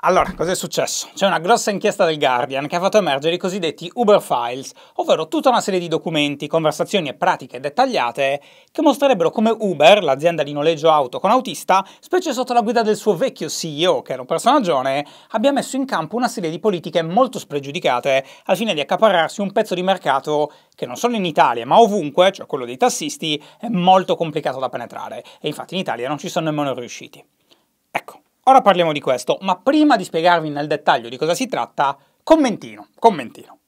Allora, cosa è successo? C'è una grossa inchiesta del Guardian che ha fatto emergere i cosiddetti Uber Files, ovvero tutta una serie di documenti, conversazioni e pratiche dettagliate che mostrerebbero come Uber, l'azienda di noleggio auto con autista, specie sotto la guida del suo vecchio CEO, che era un personaggio, abbia messo in campo una serie di politiche molto spregiudicate al fine di accaparrarsi un pezzo di mercato che non solo in Italia ma ovunque, cioè quello dei tassisti, è molto complicato da penetrare e infatti in Italia non ci sono nemmeno riusciti. Ecco. Ora parliamo di questo, ma prima di spiegarvi nel dettaglio di cosa si tratta, commentino, commentino.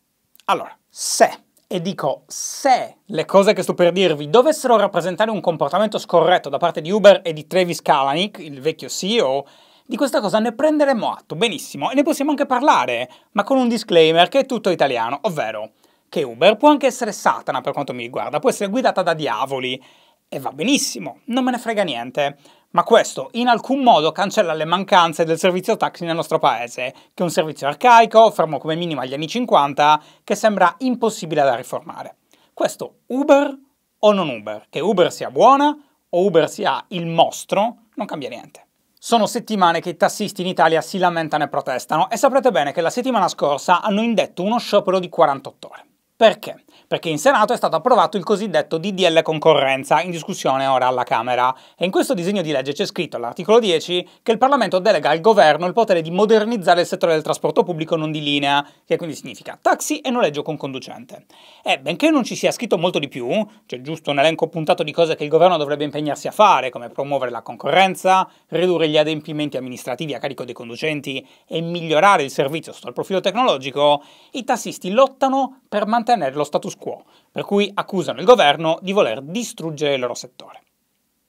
Allora, se, e dico se, le cose che sto per dirvi dovessero rappresentare un comportamento scorretto da parte di Uber e di Travis Kalanick, il vecchio CEO, di questa cosa ne prenderemo atto, benissimo, e ne possiamo anche parlare, ma con un disclaimer che è tutto italiano, ovvero che Uber può anche essere Satana per quanto mi riguarda, può essere guidata da diavoli, e va benissimo, non me ne frega niente ma questo in alcun modo cancella le mancanze del servizio taxi nel nostro paese, che è un servizio arcaico, fermo come minimo agli anni 50, che sembra impossibile da riformare. Questo Uber o non Uber, che Uber sia buona o Uber sia il mostro, non cambia niente. Sono settimane che i tassisti in Italia si lamentano e protestano e saprete bene che la settimana scorsa hanno indetto uno sciopero di 48 ore. Perché? perché in Senato è stato approvato il cosiddetto DDL concorrenza, in discussione ora alla Camera, e in questo disegno di legge c'è scritto all'articolo 10 che il Parlamento delega al governo il potere di modernizzare il settore del trasporto pubblico non di linea, che quindi significa taxi e noleggio con conducente. E benché non ci sia scritto molto di più, c'è giusto un elenco puntato di cose che il governo dovrebbe impegnarsi a fare, come promuovere la concorrenza, ridurre gli adempimenti amministrativi a carico dei conducenti e migliorare il servizio sotto il profilo tecnologico, i tassisti lottano per mantenere lo status status quo, per cui accusano il governo di voler distruggere il loro settore.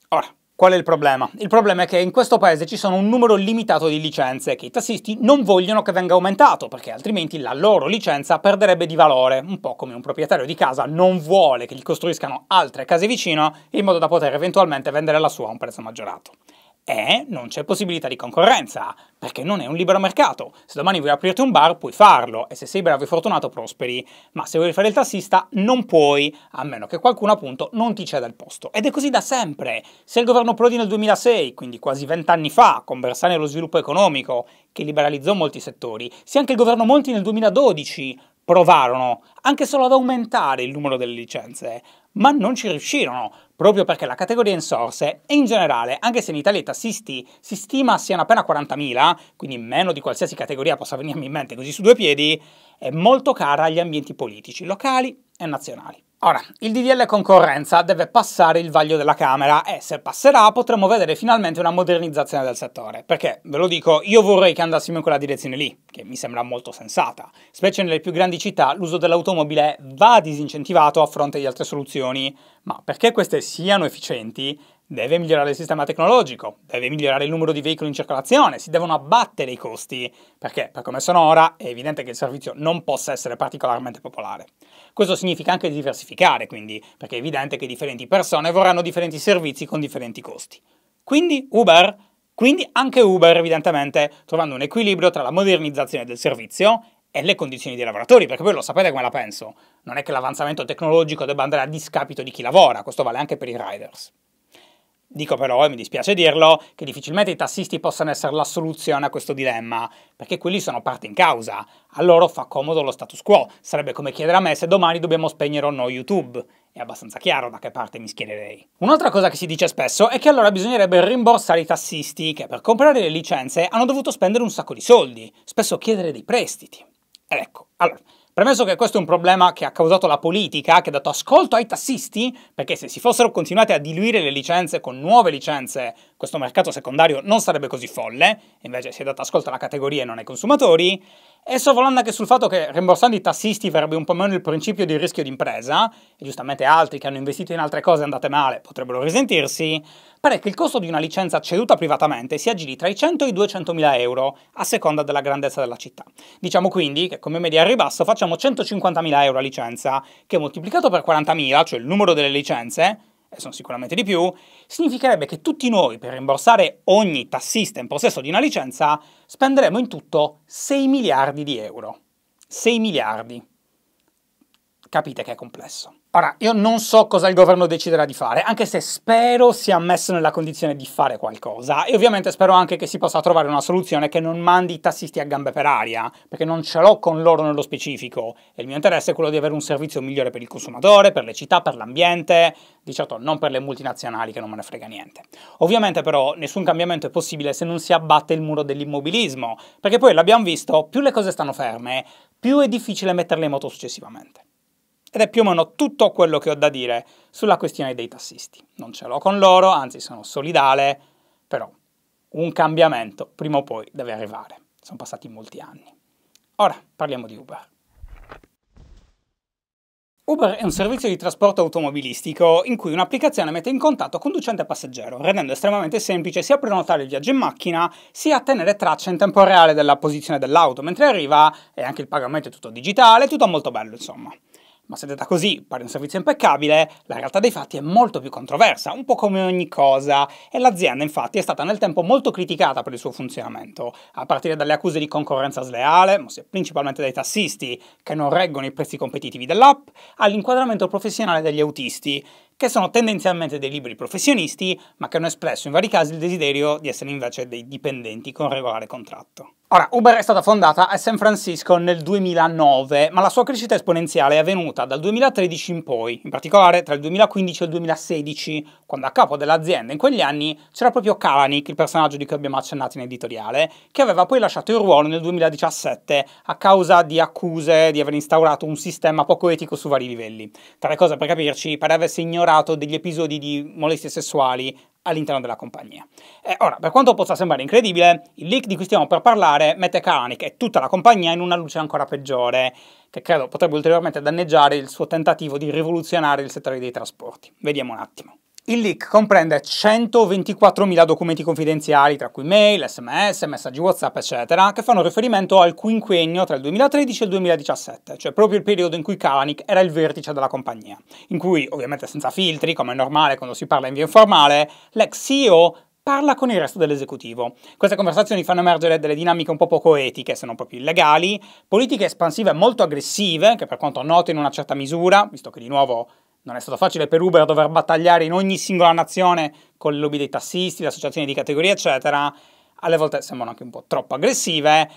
Ora, Qual è il problema? Il problema è che in questo paese ci sono un numero limitato di licenze che i tassisti non vogliono che venga aumentato, perché altrimenti la loro licenza perderebbe di valore, un po' come un proprietario di casa non vuole che gli costruiscano altre case vicino in modo da poter eventualmente vendere la sua a un prezzo maggiorato. E eh, non c'è possibilità di concorrenza, perché non è un libero mercato. Se domani vuoi aprirti un bar, puoi farlo, e se sei bravo e fortunato, prosperi. Ma se vuoi fare il tassista, non puoi, a meno che qualcuno appunto non ti ceda il posto. Ed è così da sempre. Se il governo Prodi nel 2006, quindi quasi vent'anni fa, con Bersani allo sviluppo economico, che liberalizzò molti settori, se anche il governo Monti nel 2012 provarono anche solo ad aumentare il numero delle licenze, ma non ci riuscirono, proprio perché la categoria insorse source e in generale, anche se in Italia i tassisti si stima siano appena 40.000, quindi meno di qualsiasi categoria possa venirmi in mente così su due piedi, è molto cara agli ambienti politici locali e nazionali. Ora, il DDL concorrenza deve passare il vaglio della Camera e se passerà potremo vedere finalmente una modernizzazione del settore, perché, ve lo dico, io vorrei che andassimo in quella direzione lì, che mi sembra molto sensata. Specie nelle più grandi città l'uso dell'automobile va disincentivato a fronte di altre soluzioni, ma perché queste siano efficienti Deve migliorare il sistema tecnologico, deve migliorare il numero di veicoli in circolazione, si devono abbattere i costi, perché per come sono ora è evidente che il servizio non possa essere particolarmente popolare. Questo significa anche diversificare, quindi, perché è evidente che differenti persone vorranno differenti servizi con differenti costi. Quindi Uber, quindi anche Uber evidentemente, trovando un equilibrio tra la modernizzazione del servizio e le condizioni dei lavoratori, perché voi lo sapete come la penso, non è che l'avanzamento tecnologico debba andare a discapito di chi lavora, questo vale anche per i riders. Dico però, e mi dispiace dirlo, che difficilmente i tassisti possano essere la soluzione a questo dilemma, perché quelli sono parte in causa. A loro fa comodo lo status quo. Sarebbe come chiedere a me se domani dobbiamo spegnere o no YouTube. È abbastanza chiaro da che parte mi schiererei. Un'altra cosa che si dice spesso è che allora bisognerebbe rimborsare i tassisti che per comprare le licenze hanno dovuto spendere un sacco di soldi, spesso chiedere dei prestiti. Ed ecco, allora, Premesso che questo è un problema che ha causato la politica, che ha dato ascolto ai tassisti, perché se si fossero continuate a diluire le licenze con nuove licenze, questo mercato secondario non sarebbe così folle, invece si è dato ascolto alla categoria e non ai consumatori, e sorvolando anche sul fatto che rimborsando i tassisti verrebbe un po' meno il principio di rischio d'impresa, e giustamente altri che hanno investito in altre cose andate male potrebbero risentirsi, pare che il costo di una licenza ceduta privatamente si aggiri tra i 100 e i 200 mila euro, a seconda della grandezza della città. Diciamo quindi che come media al ribasso facciamo 150 mila euro a licenza, che moltiplicato per 40.000, cioè il numero delle licenze, e sono sicuramente di più, significherebbe che tutti noi, per rimborsare ogni tassista in possesso di una licenza, spenderemo in tutto 6 miliardi di euro. 6 miliardi. Capite che è complesso. Ora, io non so cosa il governo deciderà di fare, anche se spero sia messo nella condizione di fare qualcosa e ovviamente spero anche che si possa trovare una soluzione che non mandi i tassisti a gambe per aria, perché non ce l'ho con loro nello specifico e il mio interesse è quello di avere un servizio migliore per il consumatore, per le città, per l'ambiente, di certo non per le multinazionali che non me ne frega niente. Ovviamente però nessun cambiamento è possibile se non si abbatte il muro dell'immobilismo, perché poi l'abbiamo visto, più le cose stanno ferme, più è difficile metterle in moto successivamente. Ed è più o meno tutto quello che ho da dire sulla questione dei tassisti. Non ce l'ho con loro, anzi sono solidale, però un cambiamento prima o poi deve arrivare. Sono passati molti anni. Ora parliamo di Uber. Uber è un servizio di trasporto automobilistico in cui un'applicazione mette in contatto conducente e passeggero, rendendo estremamente semplice sia prenotare il viaggio in macchina, sia tenere traccia in tempo reale della posizione dell'auto mentre arriva e anche il pagamento è tutto digitale, tutto molto bello, insomma. Ma se detta così pare un servizio impeccabile, la realtà dei fatti è molto più controversa, un po' come ogni cosa, e l'azienda infatti è stata nel tempo molto criticata per il suo funzionamento, a partire dalle accuse di concorrenza sleale, mosse principalmente dai tassisti, che non reggono i prezzi competitivi dell'app, all'inquadramento professionale degli autisti, che sono tendenzialmente dei liberi professionisti, ma che hanno espresso in vari casi il desiderio di essere invece dei dipendenti con regolare contratto. Ora, Uber è stata fondata a San Francisco nel 2009, ma la sua crescita esponenziale è avvenuta dal 2013 in poi, in particolare tra il 2015 e il 2016, quando a capo dell'azienda in quegli anni c'era proprio Kalanick, il personaggio di cui abbiamo accennato in editoriale, che aveva poi lasciato il ruolo nel 2017 a causa di accuse di aver instaurato un sistema poco etico su vari livelli. Tra le cose, per capirci, pare avesse ignorato dichiarato degli episodi di molestie sessuali all'interno della compagnia. Eh, ora, per quanto possa sembrare incredibile, il leak di cui stiamo per parlare mette Kalanick e tutta la compagnia in una luce ancora peggiore, che credo potrebbe ulteriormente danneggiare il suo tentativo di rivoluzionare il settore dei trasporti. Vediamo un attimo. Il leak comprende 124.000 documenti confidenziali, tra cui mail, sms, messaggi WhatsApp, eccetera, che fanno riferimento al quinquennio tra il 2013 e il 2017, cioè proprio il periodo in cui Kalanick era il vertice della compagnia, in cui, ovviamente senza filtri, come è normale quando si parla in via informale, l'ex CEO parla con il resto dell'esecutivo. Queste conversazioni fanno emergere delle dinamiche un po' poco etiche, se non proprio illegali, politiche espansive molto aggressive, che per quanto note in una certa misura, visto che di nuovo non è stato facile per Uber dover battagliare in ogni singola nazione con le lobby dei tassisti, le associazioni di categoria, eccetera. Alle volte sembrano anche un po' troppo aggressive.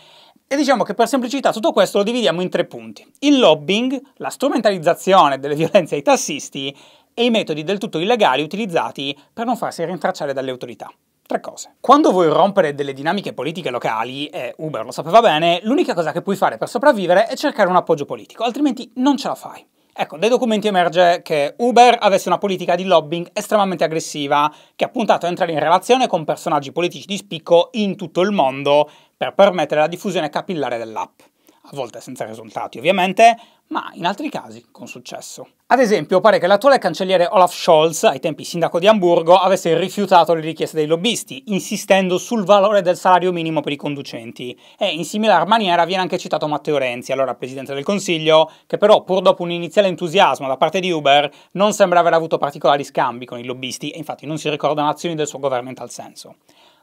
E diciamo che per semplicità tutto questo lo dividiamo in tre punti. Il lobbying, la strumentalizzazione delle violenze ai tassisti e i metodi del tutto illegali utilizzati per non farsi rintracciare dalle autorità. Tre cose. Quando vuoi rompere delle dinamiche politiche locali, e Uber lo sapeva bene, l'unica cosa che puoi fare per sopravvivere è cercare un appoggio politico, altrimenti non ce la fai. Ecco, dai documenti emerge che Uber avesse una politica di lobbying estremamente aggressiva che ha puntato a entrare in relazione con personaggi politici di spicco in tutto il mondo per permettere la diffusione capillare dell'app. A volte senza risultati ovviamente, ma in altri casi con successo. Ad esempio, pare che l'attuale cancelliere Olaf Scholz, ai tempi sindaco di Amburgo, avesse rifiutato le richieste dei lobbisti, insistendo sul valore del salario minimo per i conducenti. E in similar maniera viene anche citato Matteo Renzi, allora presidente del Consiglio, che però, pur dopo un iniziale entusiasmo da parte di Uber, non sembra aver avuto particolari scambi con i lobbisti e infatti non si ricordano azioni del suo governo in tal senso.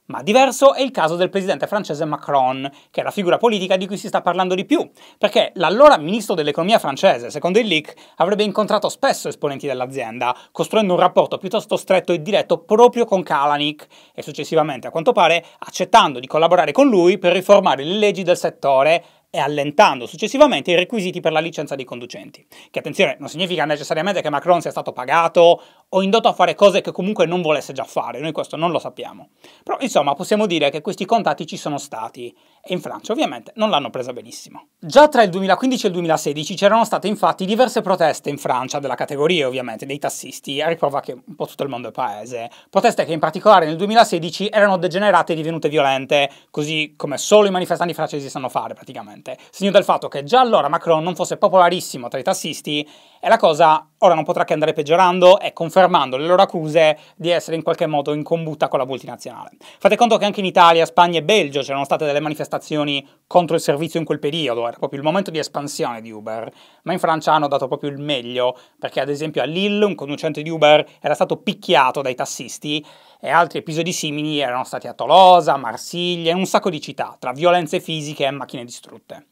Ma diverso è il caso del presidente francese Macron, che è la figura politica di cui si sta parlando di più, perché l'allora ministro dell'economia francese, secondo il leak, avrebbe incontrato spesso esponenti dell'azienda, costruendo un rapporto piuttosto stretto e diretto proprio con Kalanick e successivamente, a quanto pare, accettando di collaborare con lui per riformare le leggi del settore e allentando successivamente i requisiti per la licenza dei conducenti. Che attenzione, non significa necessariamente che Macron sia stato pagato o indotto a fare cose che comunque non volesse già fare, noi questo non lo sappiamo. Però insomma possiamo dire che questi contatti ci sono stati e in Francia ovviamente non l'hanno presa benissimo. Già tra il 2015 e il 2016 c'erano state infatti diverse proteste in Francia della categoria ovviamente dei tassisti, a riprova che un po' tutto il mondo è paese, proteste che in particolare nel 2016 erano degenerate e divenute violente, così come solo i manifestanti francesi sanno fare praticamente precedente, segno del fatto che già allora Macron non fosse popolarissimo tra i tassisti e la cosa ora non potrà che andare peggiorando e confermando le loro accuse di essere in qualche modo in combutta con la multinazionale. Fate conto che anche in Italia, Spagna e Belgio c'erano state delle manifestazioni contro il servizio in quel periodo, era proprio il momento di espansione di Uber, ma in Francia hanno dato proprio il meglio, perché ad esempio a Lille un conducente di Uber era stato picchiato dai tassisti e altri episodi simili erano stati a Tolosa, Marsiglia e un sacco di città, tra violenze fisiche e macchine distrutte.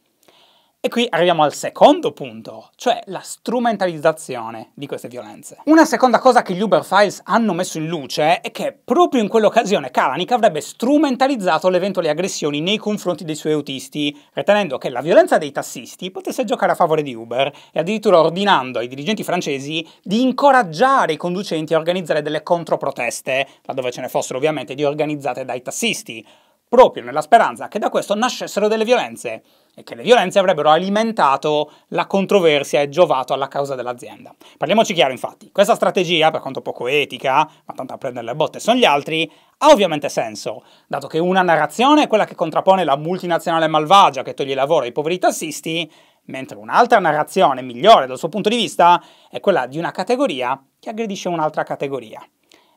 E qui arriviamo al secondo punto, cioè la strumentalizzazione di queste violenze. Una seconda cosa che gli Uber Files hanno messo in luce è che proprio in quell'occasione Kalanick avrebbe strumentalizzato le eventuali aggressioni nei confronti dei suoi autisti, ritenendo che la violenza dei tassisti potesse giocare a favore di Uber e addirittura ordinando ai dirigenti francesi di incoraggiare i conducenti a organizzare delle controproteste, laddove ce ne fossero ovviamente di organizzate dai tassisti, proprio nella speranza che da questo nascessero delle violenze e che le violenze avrebbero alimentato la controversia e giovato alla causa dell'azienda. Parliamoci chiaro, infatti, questa strategia, per quanto poco etica, ma tanto a prendere le botte sono gli altri, ha ovviamente senso, dato che una narrazione è quella che contrappone la multinazionale malvagia che toglie lavoro ai poveri tassisti, mentre un'altra narrazione migliore dal suo punto di vista è quella di una categoria che aggredisce un'altra categoria.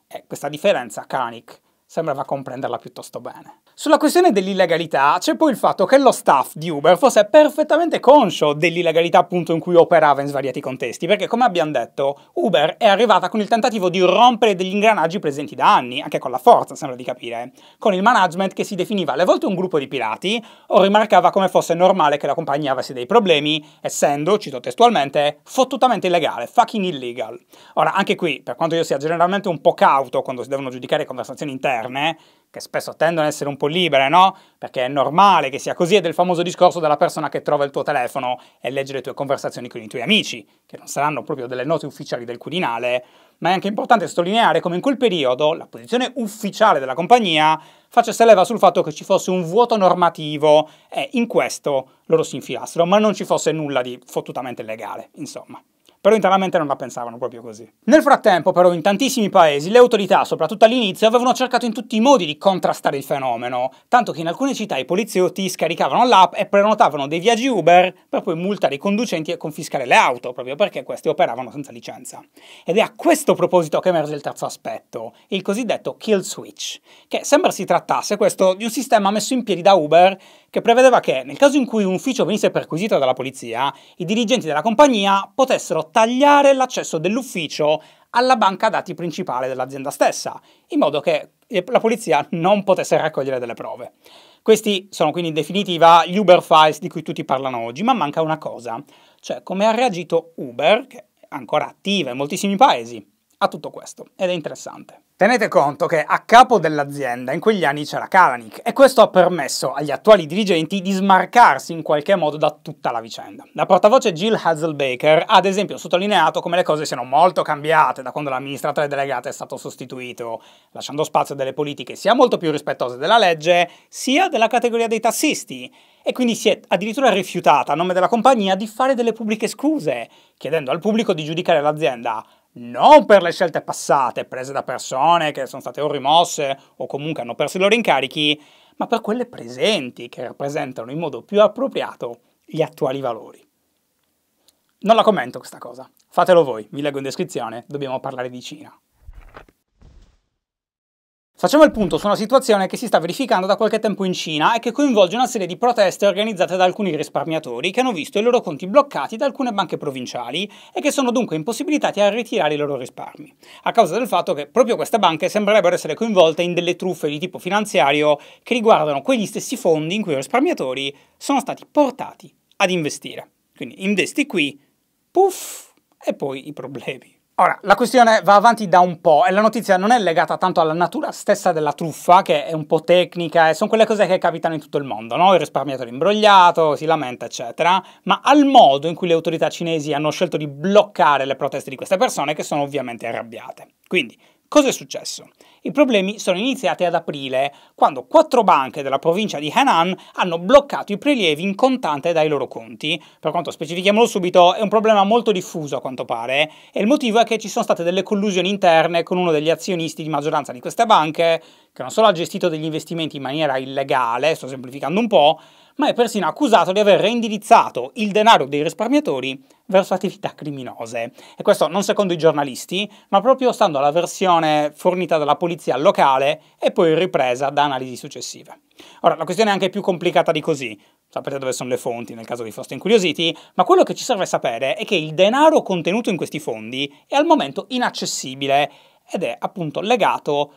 E questa differenza Kanik sembrava comprenderla piuttosto bene. Sulla questione dell'illegalità c'è poi il fatto che lo staff di Uber fosse perfettamente conscio dell'illegalità appunto in cui operava in svariati contesti, perché come abbiamo detto Uber è arrivata con il tentativo di rompere degli ingranaggi presenti da anni, anche con la forza sembra di capire, con il management che si definiva alle volte un gruppo di pirati o rimarcava come fosse normale che la compagnia avesse dei problemi, essendo, cito testualmente, fottutamente illegale, fucking illegal. Ora, anche qui, per quanto io sia generalmente un po' cauto quando si devono giudicare conversazioni interne, che spesso tendono ad essere un po' libere, no? Perché è normale che sia così, è del famoso discorso della persona che trova il tuo telefono e legge le tue conversazioni con i tuoi amici, che non saranno proprio delle note ufficiali del Quirinale, ma è anche importante sottolineare come in quel periodo la posizione ufficiale della compagnia facesse leva sul fatto che ci fosse un vuoto normativo e in questo loro si infilassero, ma non ci fosse nulla di fottutamente legale, insomma però internamente non la pensavano proprio così. Nel frattempo però in tantissimi paesi le autorità, soprattutto all'inizio, avevano cercato in tutti i modi di contrastare il fenomeno, tanto che in alcune città i poliziotti scaricavano l'app e prenotavano dei viaggi Uber per poi multare i conducenti e confiscare le auto, proprio perché queste operavano senza licenza. Ed è a questo proposito che emerge il terzo aspetto, il cosiddetto kill switch, che sembra si trattasse questo di un sistema messo in piedi da Uber che prevedeva che nel caso in cui un ufficio venisse perquisito dalla polizia, i dirigenti della compagnia potessero tagliare l'accesso dell'ufficio alla banca dati principale dell'azienda stessa, in modo che eh, la polizia non potesse raccogliere delle prove. Questi sono quindi in definitiva gli Uber Files di cui tutti parlano oggi, ma manca una cosa, cioè come ha reagito Uber, che è ancora attiva in moltissimi paesi, a tutto questo, ed è interessante. Tenete conto che a capo dell'azienda in quegli anni c'era Kalanick e questo ha permesso agli attuali dirigenti di smarcarsi in qualche modo da tutta la vicenda. La portavoce Jill Hazelbaker ha ad esempio sottolineato come le cose siano molto cambiate da quando l'amministratore delegato è stato sostituito, lasciando spazio a delle politiche sia molto più rispettose della legge, sia della categoria dei tassisti, e quindi si è addirittura rifiutata a nome della compagnia di fare delle pubbliche scuse, chiedendo al pubblico di giudicare l'azienda non per le scelte passate prese da persone che sono state o rimosse o comunque hanno perso i loro incarichi, ma per quelle presenti che rappresentano in modo più appropriato gli attuali valori. Non la commento questa cosa, fatelo voi, vi leggo in descrizione, dobbiamo parlare di Cina. Facciamo il punto su una situazione che si sta verificando da qualche tempo in Cina e che coinvolge una serie di proteste organizzate da alcuni risparmiatori che hanno visto i loro conti bloccati da alcune banche provinciali e che sono dunque impossibilitati a ritirare i loro risparmi, a causa del fatto che proprio queste banche sembrerebbero essere coinvolte in delle truffe di tipo finanziario che riguardano quegli stessi fondi in cui i risparmiatori sono stati portati ad investire. Quindi investi qui, puff, e poi i problemi. Ora, la questione va avanti da un po' e la notizia non è legata tanto alla natura stessa della truffa, che è un po' tecnica e sono quelle cose che capitano in tutto il mondo, no? Il risparmiatore imbrogliato, si lamenta, eccetera, ma al modo in cui le autorità cinesi hanno scelto di bloccare le proteste di queste persone che sono ovviamente arrabbiate. Quindi, cosa è successo? I problemi sono iniziati ad aprile, quando quattro banche della provincia di Henan hanno bloccato i prelievi in contante dai loro conti. Per quanto specifichiamolo subito, è un problema molto diffuso a quanto pare, e il motivo è che ci sono state delle collusioni interne con uno degli azionisti di maggioranza di queste banche, che non solo ha gestito degli investimenti in maniera illegale, sto semplificando un po', ma è persino accusato di aver reindirizzato il denaro dei risparmiatori verso attività criminose. E questo non secondo i giornalisti, ma proprio stando alla versione fornita dalla polizia polizia locale e poi ripresa da analisi successive. Ora, la questione è anche più complicata di così. Sapete dove sono le fonti nel caso vi foste incuriositi, ma quello che ci serve sapere è che il denaro contenuto in questi fondi è al momento inaccessibile ed è appunto legato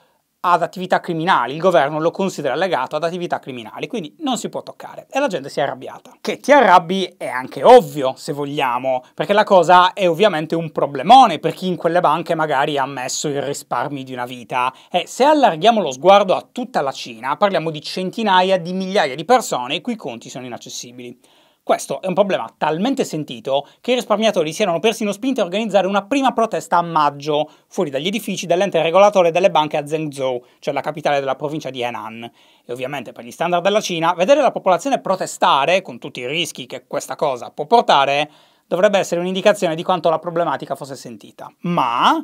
ad attività criminali, il governo lo considera legato ad attività criminali, quindi non si può toccare e la gente si è arrabbiata. Che ti arrabbi è anche ovvio, se vogliamo, perché la cosa è ovviamente un problemone per chi in quelle banche magari ha messo i risparmi di una vita. E se allarghiamo lo sguardo a tutta la Cina, parliamo di centinaia di migliaia di persone i cui conti sono inaccessibili. Questo è un problema talmente sentito che i risparmiatori si erano persino spinti a organizzare una prima protesta a maggio, fuori dagli edifici dell'ente regolatore delle banche a Zhengzhou, cioè la capitale della provincia di Henan. E ovviamente per gli standard della Cina, vedere la popolazione protestare, con tutti i rischi che questa cosa può portare, dovrebbe essere un'indicazione di quanto la problematica fosse sentita. Ma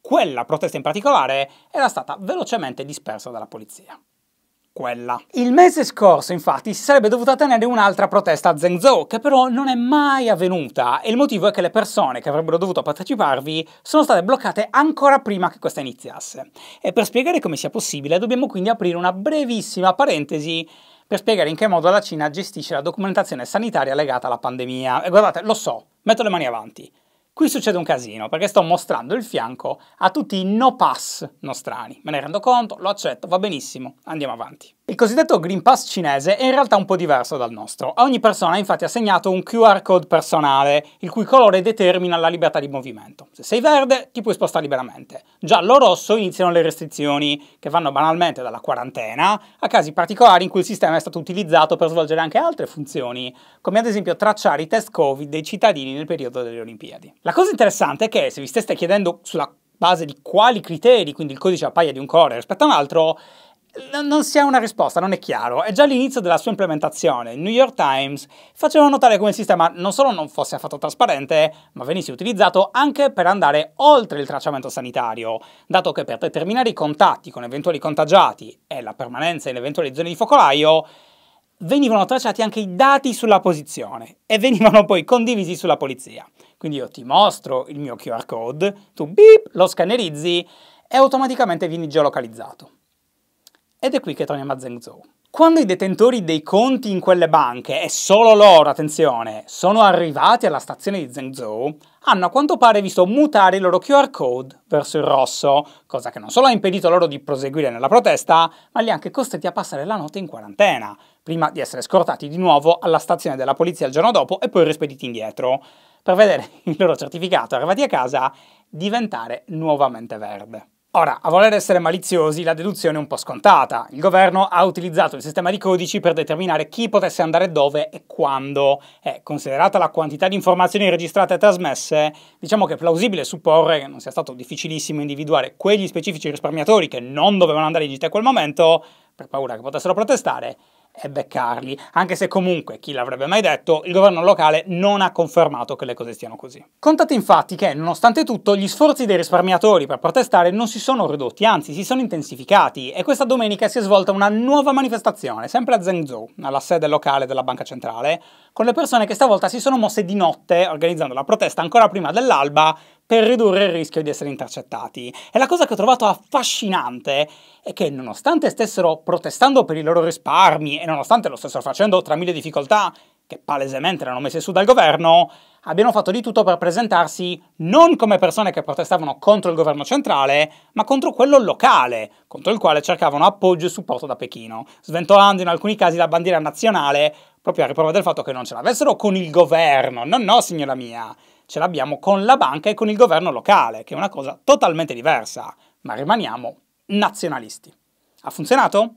quella protesta in particolare era stata velocemente dispersa dalla polizia quella. Il mese scorso, infatti, si sarebbe dovuta tenere un'altra protesta a Zhengzhou, che però non è mai avvenuta, e il motivo è che le persone che avrebbero dovuto parteciparvi sono state bloccate ancora prima che questa iniziasse. E per spiegare come sia possibile, dobbiamo quindi aprire una brevissima parentesi per spiegare in che modo la Cina gestisce la documentazione sanitaria legata alla pandemia. E guardate, lo so, metto le mani avanti. Qui succede un casino, perché sto mostrando il fianco a tutti i no pass nostrani. Me ne rendo conto, lo accetto, va benissimo, andiamo avanti. Il cosiddetto Green Pass cinese è in realtà un po' diverso dal nostro. A ogni persona è infatti assegnato un QR code personale, il cui colore determina la libertà di movimento. Se sei verde ti puoi spostare liberamente. Giallo o rosso iniziano le restrizioni, che vanno banalmente dalla quarantena a casi particolari in cui il sistema è stato utilizzato per svolgere anche altre funzioni, come ad esempio tracciare i test Covid dei cittadini nel periodo delle Olimpiadi. La cosa interessante è che se vi steste chiedendo sulla base di quali criteri, quindi il codice appaia di un colore rispetto a un altro, non si ha una risposta, non è chiaro. È già all'inizio della sua implementazione. Il New York Times faceva notare come il sistema non solo non fosse affatto trasparente, ma venisse utilizzato anche per andare oltre il tracciamento sanitario, dato che per determinare i contatti con eventuali contagiati e la permanenza in eventuali zone di focolaio, venivano tracciati anche i dati sulla posizione e venivano poi condivisi sulla polizia. Quindi io ti mostro il mio QR code, tu beep, lo scannerizzi e automaticamente vieni geolocalizzato. Ed è qui che torniamo a Zhengzhou. Quando i detentori dei conti in quelle banche, e solo loro, attenzione, sono arrivati alla stazione di Zhengzhou, hanno a quanto pare visto mutare il loro QR code verso il rosso, cosa che non solo ha impedito loro di proseguire nella protesta, ma li ha anche costretti a passare la notte in quarantena, prima di essere scortati di nuovo alla stazione della polizia il giorno dopo e poi rispediti indietro, per vedere il loro certificato arrivati a casa diventare nuovamente verde. Ora, a voler essere maliziosi, la deduzione è un po' scontata. Il governo ha utilizzato il sistema di codici per determinare chi potesse andare dove e quando. E, eh, considerata la quantità di informazioni registrate e trasmesse, diciamo che è plausibile supporre che non sia stato difficilissimo individuare quegli specifici risparmiatori che non dovevano andare in gita a quel momento, per paura che potessero protestare, e beccarli, anche se comunque, chi l'avrebbe mai detto, il governo locale non ha confermato che le cose stiano così. Contate infatti che, nonostante tutto, gli sforzi dei risparmiatori per protestare non si sono ridotti, anzi si sono intensificati e questa domenica si è svolta una nuova manifestazione, sempre a Zhengzhou, alla sede locale della Banca Centrale, con le persone che stavolta si sono mosse di notte organizzando la protesta ancora prima dell'alba per ridurre il rischio di essere intercettati. E la cosa che ho trovato affascinante è che nonostante stessero protestando per i loro risparmi e nonostante lo stessero facendo tra mille difficoltà, che palesemente erano messe su dal governo, abbiano fatto di tutto per presentarsi non come persone che protestavano contro il governo centrale, ma contro quello locale, contro il quale cercavano appoggio e supporto da Pechino, sventolando in alcuni casi la bandiera nazionale proprio a riprova del fatto che non ce l'avessero con il governo, no no signora mia, ce l'abbiamo con la banca e con il governo locale, che è una cosa totalmente diversa, ma rimaniamo nazionalisti. Ha funzionato?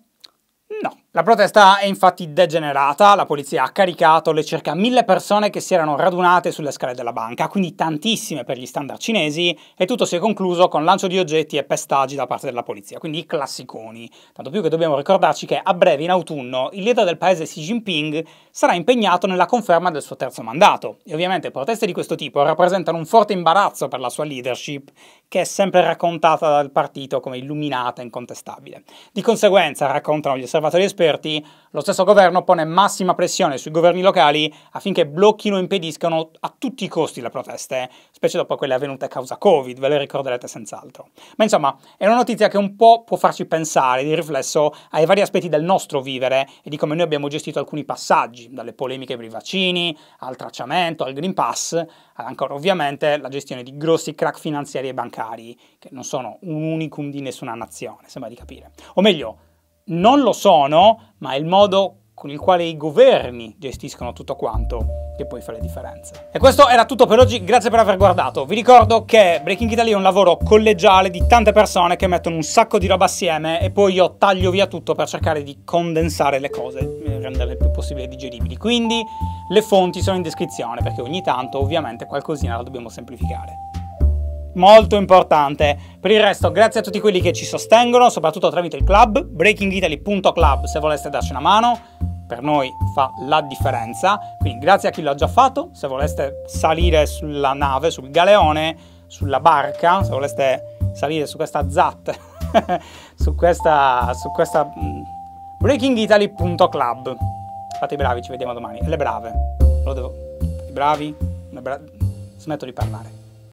No. La protesta è infatti degenerata, la polizia ha caricato le circa mille persone che si erano radunate sulle scale della banca, quindi tantissime per gli standard cinesi, e tutto si è concluso con lancio di oggetti e pestaggi da parte della polizia, quindi i classiconi. Tanto più che dobbiamo ricordarci che a breve, in autunno, il leader del paese Xi Jinping sarà impegnato nella conferma del suo terzo mandato, e ovviamente proteste di questo tipo rappresentano un forte imbarazzo per la sua leadership, che è sempre raccontata dal partito come illuminata e incontestabile. Di conseguenza, raccontano gli osservatori esperti, esperti, lo stesso governo pone massima pressione sui governi locali affinché blocchino o impediscano a tutti i costi le proteste, specie dopo quelle avvenute a causa Covid, ve le ricorderete senz'altro. Ma insomma, è una notizia che un po' può farci pensare di riflesso ai vari aspetti del nostro vivere e di come noi abbiamo gestito alcuni passaggi, dalle polemiche per i vaccini, al tracciamento, al Green Pass, ancora ovviamente la gestione di grossi crack finanziari e bancari, che non sono un unicum di nessuna nazione, sembra di capire. O meglio, non lo sono, ma è il modo con il quale i governi gestiscono tutto quanto che poi fa le differenze. E questo era tutto per oggi, grazie per aver guardato. Vi ricordo che Breaking Italy è un lavoro collegiale di tante persone che mettono un sacco di roba assieme e poi io taglio via tutto per cercare di condensare le cose e renderle il più possibile digeribili. Quindi le fonti sono in descrizione perché ogni tanto ovviamente qualcosina la dobbiamo semplificare molto importante. Per il resto, grazie a tutti quelli che ci sostengono, soprattutto tramite il club, breakingitaly.club se voleste darci una mano, per noi fa la differenza. Quindi grazie a chi l'ha già fatto, se voleste salire sulla nave, sul galeone, sulla barca, se voleste salire su questa zat, su questa... Su questa mm, breakingitaly.club Fate i bravi, ci vediamo domani. E le brave. Lo devo... I bravi? Le bra... Smetto di parlare.